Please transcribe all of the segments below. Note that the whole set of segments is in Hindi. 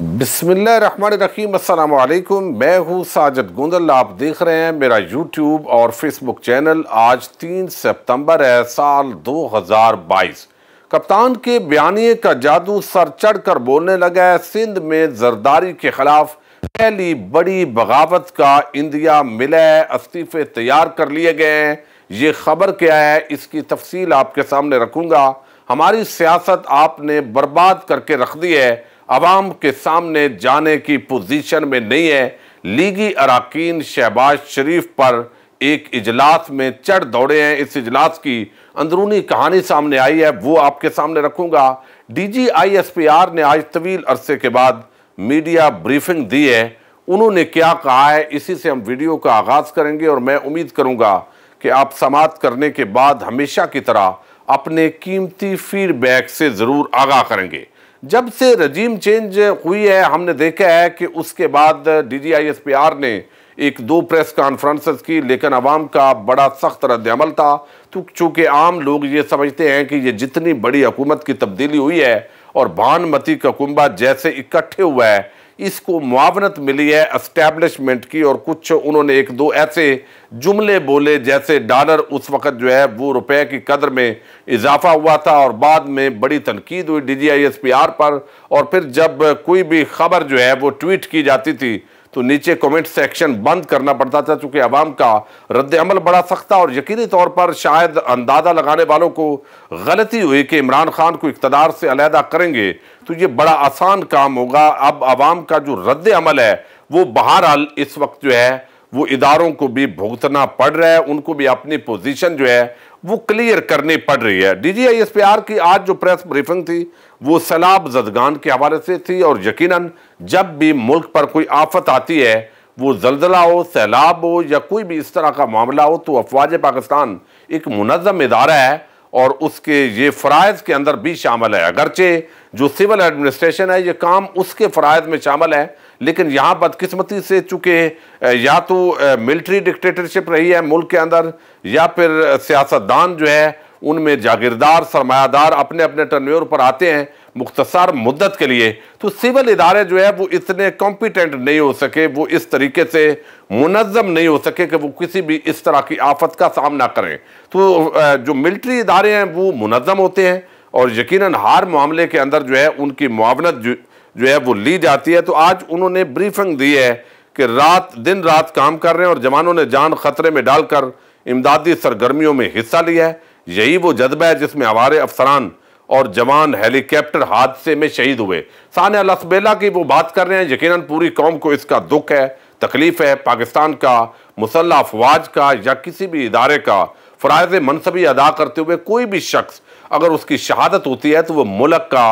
बिसमीम अल्लाम मैं हूँ साजद गुंदल आप देख रहे हैं मेरा यूट्यूब और फेसबुक चैनल आज तीन सितंबर है साल 2022 कप्तान के बयानी का जादू सर चढ़ कर बोलने लगा है सिंध में जरदारी के खिलाफ पहली बड़ी बगावत का इंडिया मिला है इस्तीफे तैयार कर लिए गए हैं ये खबर क्या है इसकी तफसील आपके सामने रखूँगा हमारी सियासत आपने बर्बाद करके रख दी है आवाम के सामने जाने की पोजीशन में नहीं है लीगी अरकान शहबाज शरीफ पर एक इजलास में चढ़ दौड़े हैं इस इजलास की अंदरूनी कहानी सामने आई है वो आपके सामने रखूंगा पी आर ने आज तवील अरसे के बाद मीडिया ब्रीफिंग दी है उन्होंने क्या कहा है इसी से हम वीडियो का आगाज़ करेंगे और मैं उम्मीद करूंगा कि आप समाप्त करने के बाद हमेशा की तरह अपने कीमती फीडबैक से ज़रूर आगाह करेंगे जब से रजीम चेंज हुई है हमने देखा है कि उसके बाद D G I S P R ने एक दो प्रेस कॉन्फ्रेंसेस की लेकिन आवाम का बड़ा सख्त रद्दमल था तो चूँकि आम लोग ये समझते हैं कि ये जितनी बड़ी हुकूमत की तब्दीली हुई है और भानमती का कुंबा जैसे इकट्ठे हुआ है इसको मुआवनत मिली है अस्टैब्लिशमेंट की और कुछ उन्होंने एक दो ऐसे जुमले बोले जैसे डॉलर उस वक़्त जो है वो रुपए की कदर में इजाफा हुआ था और बाद में बड़ी तनकीद हुई D G I S P R पर और फिर जब कोई भी खबर जो है वो ट्वीट की जाती थी तो नीचे कमेंट सेक्शन बंद करना पड़ता था चूँकि आवाम का रद्द अमल बड़ा सख्त था और यकीनी तौर पर शायद अंदाज़ा लगाने वालों को गलती हुई कि इमरान खान को इकतदार से अलहदा करेंगे तो ये बड़ा आसान काम होगा अब आवाम का जो रद्द अमल है वो बहरहाल इस वक्त जो है वो इदारों को भी भुगतना पड़ रहा है उनको भी अपनी पोजीशन जो है वो क्लियर करनी पड़ रही है डीजीआईएसपीआर की आज जो प्रेस ब्रीफिंग थी वो सैलाब जदगान के हवाले से थी और यकीनन जब भी मुल्क पर कोई आफत आती है वो जलजला हो सैलाब हो या कोई भी इस तरह का मामला हो तो अफवाज पाकिस्तान एक मुनज़म इदारा है और उसके ये फ़रज़ के अंदर भी शामिल है अगरचे जो सिविल एडमिनिस्ट्रेशन है ये काम उसके फ़रज़ में शामिल है लेकिन यहाँ बदकिस्मती से चूँकि या तो मिलिट्री डिक्टेटरशिप रही है मुल्क के अंदर या फिर सियासतदान जो है उनमें जागीरदार सरमायादार अपने अपने टर्नवर पर आते हैं मुख्तसर मुद्दत के लिए तो सिविल इदारे जो है वो इतने कॉम्पिटेंट नहीं हो सके वो इस तरीके से मुनज़म नहीं हो सके कि वो किसी भी इस तरह की आफत का सामना करें तो जो मिलिट्री इदारे हैं वो मुनज़म होते हैं और यकीनन हर मामले के अंदर जो है उनकी मुआवनत जो है वो ली जाती है तो आज उन्होंने ब्रीफिंग दी है कि रात दिन रात काम कर रहे हैं और जवानों ने जान खतरे में डालकर इमदादी सरगर्मियों में हिस्सा लिया है यही वो जज्बा है जिसमें हमारे अफसरान और जवान हेलीकॉप्टर हादसे में शहीद हुए सान लसबेला की वो बात कर रहे हैं यकीन पूरी कौम को इसका दुख है तकलीफ है पाकिस्तान का मुसल्ला अफवाज का या किसी भी इदारे का फ़रज़ मनसबी अदा करते हुए कोई भी शख्स अगर उसकी शहादत होती है तो वह मुलक का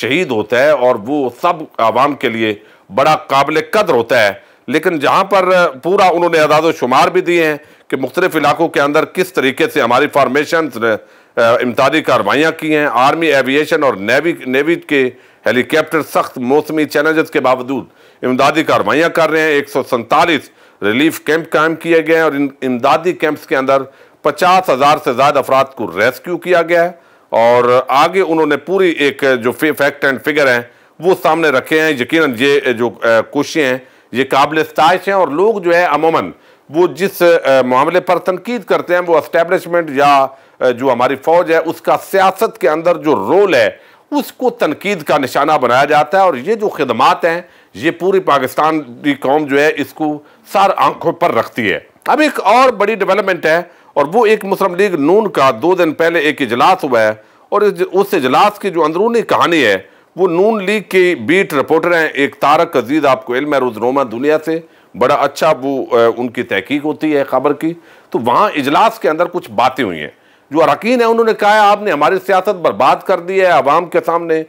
शहीद होता है और वो सब आवाम के लिए बड़ा काबिल कदर होता है लेकिन जहाँ पर पूरा उन्होंने अदाद शुमार भी दिए हैं कि मुख्तलिफ इलाकों के अंदर किस तरीके से हमारी फार्मेशन इमदादी कार्रवाइयाँ की हैं आर्मी एविएशन और नेवी नेवी के हेलीकॉप्टर सख्त मौसमी चैलेंजेस के बावजूद इमदादी कार्रवाइयाँ कर रहे हैं एक सौ सैंतालीस रिलीफ कैंप कायम किए गए हैं और इन इमदादी कैंप्स के अंदर पचास हज़ार से ज़्यादा अफराद को रेस्क्यू किया गया है और आगे उन्होंने पूरी एक जो फैक्ट एंड फिगर हैं वो सामने रखे हैं यकीन ये जो कोशिशें हैं ये काबिल स्ताइश हैं और लोग जो है अमूमन वो जिस मामले पर तनकीद करते हैं वो इस्टेबलिशमेंट या जो हमारी फ़ौज है उसका सियासत के अंदर जो रोल है उसको तनकीद का निशाना बनाया जाता है और ये जो खदमात हैं ये पूरी पाकिस्तान की कौम जो है इसको सार आंखों पर रखती है अब एक और बड़ी डेवलपमेंट है और वो एक मुस्लिम लीग नून का दो दिन पहले एक इजलास हुआ है और उस इजलास की जो अंदरूनी कहानी है वो नून लीग के बीट रिपोर्टर हैं एक तारक अजीज आपको इल्म है रोजनोमा दुनिया से बड़ा अच्छा वो उनकी तहकीक होती है खबर की तो वहाँ इजलास के अंदर कुछ बातें हुई हैं जो अरकान हैं उन्होंने कहा है आपने हमारी सियासत बर्बाद कर दी है आवाम के सामने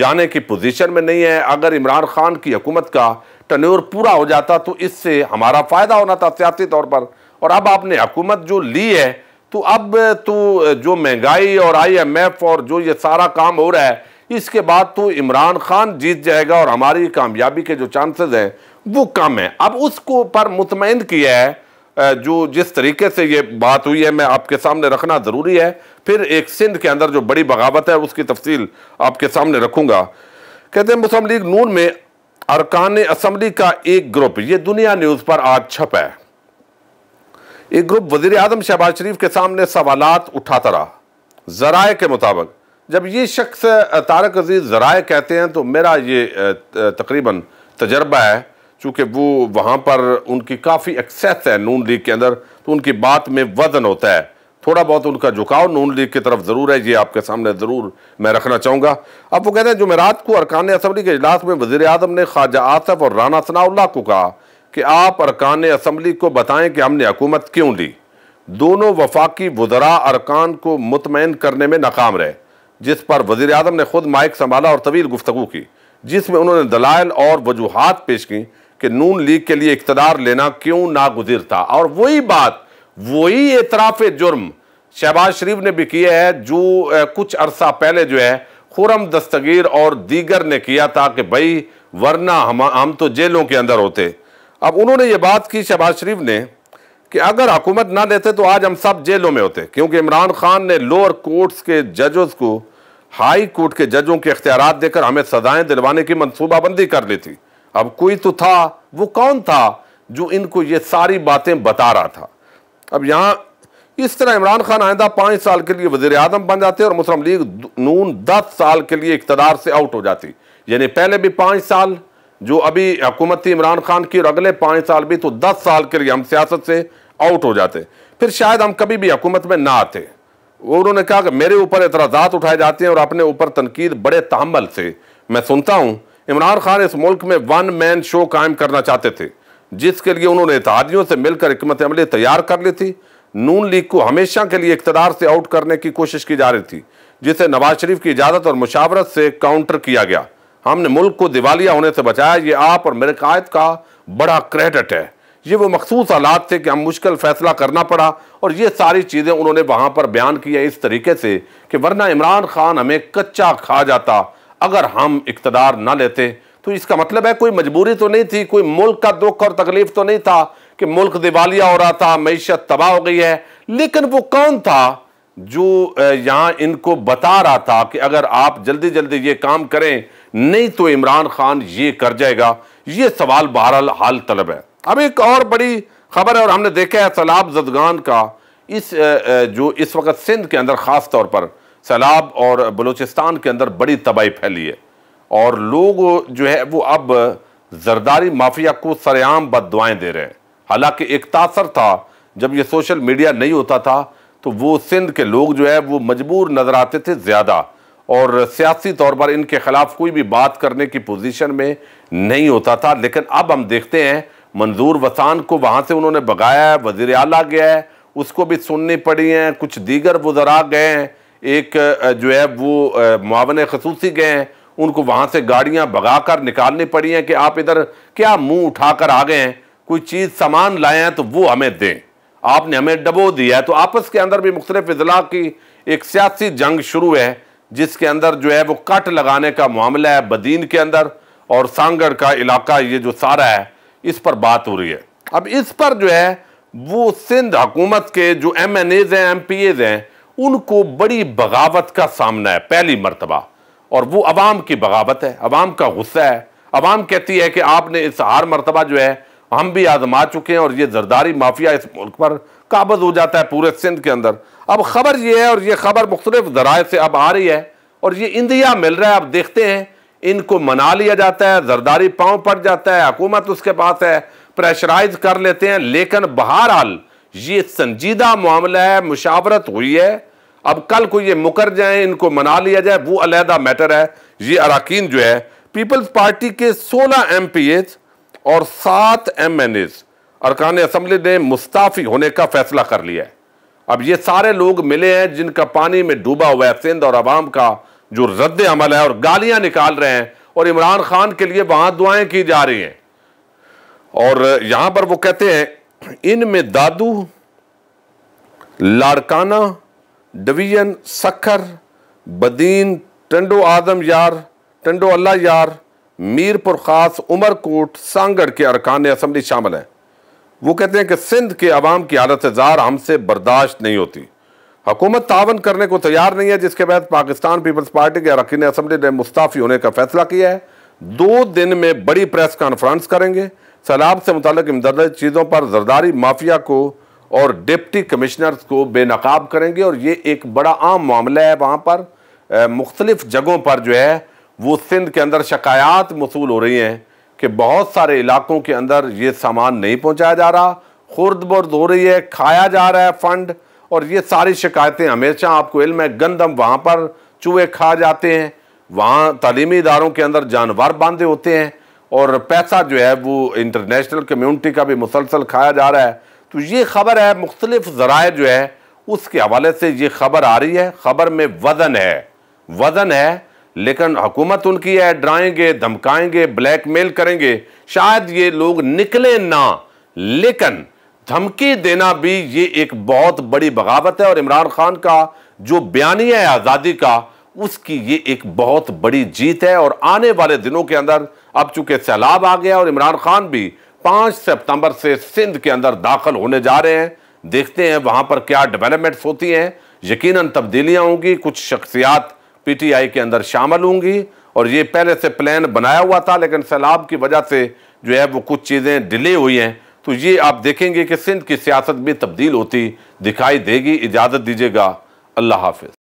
जाने की पोजीशन में नहीं है अगर इमरान खान की हुकूमत का टनोर पूरा हो जाता तो इससे हमारा फ़ायदा होना था सियासी तौर पर और अब आपने हुकूमत जो ली है तो अब तो जो महंगाई और आईएमएफ और जो ये सारा काम हो रहा है इसके बाद तो इमरान खान जीत जाएगा और हमारी कामयाबी के जो चांसेस हैं वो कम है अब उसको पर मुतमिन किया है जो जिस तरीके से ये बात हुई है मैं आपके सामने रखना ज़रूरी है फिर एक सिंध के अंदर जो बड़ी बगावत है उसकी तफसील आपके सामने रखूँगा कहते हैं मुस्लिम लीग नून में अरकान असम्बली का एक ग्रुप ये दुनिया न्यूज़ पर आज छपा है एक ग्रुप वजीर आजम शहबाज शरीफ के सामने सवाल उठाता रहा जराए के मुताबिक जब ये शख्स तारक अजीज़ जराए कहते हैं तो मेरा ये तकरीबन तजर्बा है चूँकि वो वहाँ पर उनकी काफ़ी एक्सेस है नून लीग के अंदर तो उनकी बात में वजन होता है थोड़ा बहुत उनका झुकाव नून लीग की तरफ ज़रूर है ये आपके सामने ज़रूर मैं रखना चाहूँगा अब वो कहते हैं जुमेरात को अरकान असम्बली के अजलास में वजी अजम ने ख्वाजा आसफ और राना सनाउल्ला को कहा कि आप अरकान असम्बली को बताएं कि हमने हकूमत क्यों ली दोनों वफाकी वजरा अरकान को मुतमिन करने में नाकाम रहे जिस पर वजीर अजम ने खुद माइक संभाला और तवील गुफ्तु की जिसमें उन्होंने दलाइल और वजूहत पेश की कि नून लीग के लिए इकतदार लेना क्यों नागुजर था और वही बात वही एतराफ़ जुर्म शहबाज शरीफ ने भी किया है जो कुछ अरसा पहले जो है खुरम दस्तगीर और दीगर ने किया था कि भाई वरना हम हम तो जेलों के अंदर होते अब उन्होंने ये बात की शहबाज शरीफ ने कि अगर हुकूमत ना देते तो आज हम सब जेलों में होते क्योंकि इमरान खान ने लोअर कोर्ट्स के जजों को हाई कोर्ट के जजों के अख्तियार देकर हमें सजाएं दिलवाने की मनसूबाबंदी कर ली थी अब कोई तो था वो कौन था जो इनको ये सारी बातें बता रहा था अब यहाँ इस तरह इमरान खान आइंदा पाँच साल के लिए वजीर अजम बन जाते और मुस्लिम लीग नून दस साल के लिए इकतदार से आउट हो जाती यानी पहले भी पाँच साल जो अभी हुकूमत थी इमरान खान की और अगले पाँच साल भी तो दस साल के लिए हम सियासत से आउट हो जाते फिर शायद हम कभी भी हुकूमत में ना आते वो उन्होंने कहा कि मेरे ऊपर एतराज़ात उठाए जाते हैं और अपने ऊपर तनकीद बड़े तहमल से मैं सुनता हूँ इमरान खान इस मुल्क में वन मैन शो कायम करना चाहते थे जिसके लिए उन्होंने इतिहादियों से मिलकर हमत अमली तैयार कर ली थी नून लीग को हमेशा के लिए इकतदार से आउट करने की कोशिश की जा रही थी जिसे नवाज शरीफ की इजाज़त और मुशावरत से काउंटर किया गया हमने मुल्क को दिवालिया होने से बचाया ये आप और मेरे कायद का बड़ा क्रेडिट है ये वो मखसूस हालात थे कि हम मुश्किल फ़ैसला करना पड़ा और ये सारी चीज़ें उन्होंने वहाँ पर बयान किया इस तरीके से कि वरना इमरान खान हमें कच्चा खा जाता अगर हम इकतदार ना लेते तो इसका मतलब है कोई मजबूरी तो नहीं थी कोई मुल्क का दुख और तकलीफ तो नहीं था कि मुल्क दिवालिया हो रहा था मीशत तबाह हो गई है लेकिन वो कौन था जो यहाँ इनको बता रहा था कि अगर आप जल्दी जल्दी ये काम करें नहीं तो इमरान खान ये कर जाएगा ये सवाल बहरहाल हाल तलब है अब एक और बड़ी खबर है और हमने देखा है सैलाब जदगान का इस जो इस वक्त सिंध के अंदर ख़ास तौर पर सैलाब और बलूचिस्तान के अंदर बड़ी तबाही फैली है और लोग जो है वो अब जरदारी माफिया को सरेआम बद दुआएँ दे रहे हैं हालांकि एक तासर था जब ये सोशल मीडिया नहीं होता था तो वो सिंध के लोग जो है वो मजबूर नज़र आते थे ज़्यादा और सियासी तौर पर इनके खिलाफ कोई भी बात करने की पोजीशन में नहीं होता था लेकिन अब हम देखते हैं मंजूर वसान को वहाँ से उन्होंने भगाया है वजीर अला गया है उसको भी सुननी पड़ी हैं कुछ दीगर वजरा गए हैं एक जो है वो मावन खसूसी गए हैं उनको वहाँ से गाड़ियाँ भगा कर निकालनी पड़ी हैं कि आप इधर क्या मुँह उठा कर आ गए हैं कोई चीज़ सामान लाए हैं तो वो हमें दें आपने हमें डबो दिया है तो आपस के अंदर भी मुख्तलिफ अजला की एक सियासी जंग शुरू है जिसके अंदर जो है वो कट लगाने का मामला है बदीन के अंदर और सांगढ़ का इलाका ये जो सारा है इस पर बात हो रही है अब इस पर जो है वो सिंध हुकूमत के जो एम एन एज हैं एम पी एज हैं उनको बड़ी बगावत का सामना है पहली मरतबा और वो अवाम की बगावत है अवाम का गुस्सा है अवाम कहती है कि आपने इस हर मरतबा जो है हम भी आजमा चुके हैं और ये जरदारी माफिया इस मुल्क पर काबज हो जाता है पूरे सिंध के अंदर अब ख़बर ये है और ये ख़बर मुख्तलिफ ज़राए से अब आ रही है और ये इंदिया मिल रहा है आप देखते हैं इनको मना लिया जाता है जरदारी पाँव पड़ जाता है हकूमत उसके पास है प्रेशराइज कर लेते हैं लेकिन बहरहाल ये संजीदा मामला है मुशावरत हुई है अब कल को ये मुकर जाए इनको मना लिया जाए वो अलहदा मैटर है ये अरकान जो है पीपल्स पार्टी के सोलह एम पी एज और सात एम एन एज अरकान असम्बली ने मुस्ताफ़ी होने का फैसला कर लिया है अब ये सारे लोग मिले हैं जिनका पानी में डूबा हुआ है सिंध और आवाम का जो रद्द अमल है और गालियां निकाल रहे हैं और इमरान खान के लिए वहां दुआएं की जा रही हैं और यहां पर वो कहते हैं इनमें दादू लाड़काना डवीन सखर बदीन टंडो आदम यार टंडो अल्लाह यार मीरपुर खास उमरकोट सांगड़ के अरकान असम्बली शामिल हैं वो कहते हैं कि सिंध के अवाम की हालत जार हमसे बर्दाश्त नहीं होती हुकूमत तावन करने को तैयार नहीं है जिसके बाद पाकिस्तान पीपल्स पार्टी के अरकिन असम्बली ने मुस्ताफ़ी होने का फैसला किया है दो दिन में बड़ी प्रेस कॉन्फ्रेंस करेंगे सैलाब से मुतक इमदर्द चीज़ों पर जरदारी माफिया को और डिप्टी कमिश्नर्स को बेनकाब करेंगे और ये एक बड़ा आम मामला है वहाँ पर मुख्तलिफ़ जगहों पर जो है वो सिंध के अंदर शिकायात मसूल हो रही हैं कि बहुत सारे इलाकों के अंदर ये सामान नहीं पहुंचाया जा रहा खुर्द बुर्द हो रही है खाया जा रहा है फंड और ये सारी शिकायतें हमेशा आपको इल्म है गंदम वहाँ पर चूहे खा जाते हैं वहाँ तलीमी इदारों के अंदर जानवर बांधे होते हैं और पैसा जो है वो इंटरनेशनल कम्यूनिटी का भी मुसलसल खाया जा रहा है तो ये ख़बर है मुख्तलिफ ज़राए जो है उसके हवाले से ये खबर आ रही है ख़बर में वज़न है वज़न है लेकिन हुकूमत उनकी है डराएंगे धमकाएंगे ब्लैकमेल करेंगे शायद ये लोग निकले ना लेकिन धमकी देना भी ये एक बहुत बड़ी बगावत है और इमरान खान का जो बयानिया है आज़ादी का उसकी ये एक बहुत बड़ी जीत है और आने वाले दिनों के अंदर अब चूंकि सैलाब आ गया और इमरान खान भी पाँच सितंबर से सिंध के अंदर दाखिल होने जा रहे हैं देखते हैं वहाँ पर क्या डेवलपमेंट्स होती हैं यकीनन तब्दीलियाँ होंगी कुछ शख्सियात पीटीआई के अंदर शामिल होंगी और ये पहले से प्लान बनाया हुआ था लेकिन सैलाब की वजह से जो है वो कुछ चीज़ें डिले हुई हैं तो ये आप देखेंगे कि सिंध की सियासत भी तब्दील होती दिखाई देगी इजाज़त दीजिएगा अल्लाह हाफिज़